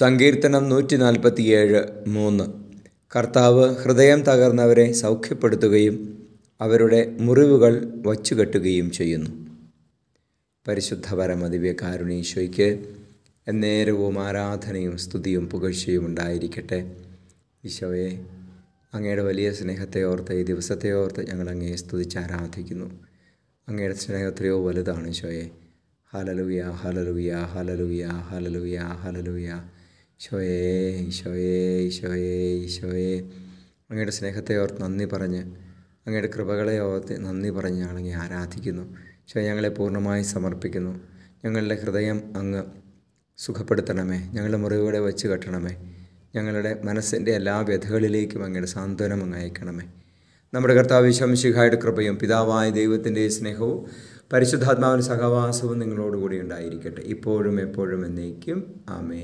സങ്കീർത്തനം നൂറ്റി നാൽപ്പത്തിയേഴ് മൂന്ന് കർത്താവ് ഹൃദയം തകർന്നവരെ സൗഖ്യപ്പെടുത്തുകയും അവരുടെ മുറിവുകൾ വച്ചുകെട്ടുകയും ചെയ്യുന്നു പരിശുദ്ധ പരമദിവ്യ കാരുണീശോയ്ക്ക് എന്നേരവും ആരാധനയും സ്തുതിയും പുകഴ്ചയും ഉണ്ടായിരിക്കട്ടെ ഈശോയെ അങ്ങയുടെ വലിയ സ്നേഹത്തെ ഓർത്ത് ഈ ദിവസത്തെ ഓർത്ത് ഞങ്ങൾ അങ്ങയെ സ്തുതിച്ച് ആരാധിക്കുന്നു അങ്ങയുടെ സ്നേഹത്രയോ വലുതാണ് ഈശോയെ ഹലലുയ ഹലലുയ ഹലലുയ ഹലലുയ ഹലലുയ ഈശോയേ ഈശോയേ ഈശോയേ ഈശോയേ അങ്ങയുടെ സ്നേഹത്തെ ഓർത്ത് നന്ദി പറഞ്ഞ് അങ്ങയുടെ കൃപകളെ ഓർത്ത് നന്ദി പറഞ്ഞ് ഞങ്ങളങ്ങ് ആരാധിക്കുന്നു ഈശോ ഞങ്ങളെ പൂർണ്ണമായി സമർപ്പിക്കുന്നു ഞങ്ങളുടെ ഹൃദയം അങ്ങ് സുഖപ്പെടുത്തണമേ ഞങ്ങളുടെ മുറിവുകളെ വെച്ച് കെട്ടണമേ ഞങ്ങളുടെ മനസ്സിൻ്റെ എല്ലാ വ്യഥകളിലേക്കും അങ്ങയുടെ സാന്ത്വനം അങ്ങ് അയക്കണമേ നമ്മുടെ കർത്താവ് ശംശിഹായുടെ കൃപയും പിതാവായ ദൈവത്തിൻ്റെ സ്നേഹവും പരിശുദ്ധാത്മാവിൻ്റെ സഹവാസവും നിങ്ങളോടുകൂടി ഉണ്ടായിരിക്കട്ടെ ഇപ്പോഴും എപ്പോഴും എന്നേക്കും ആമേ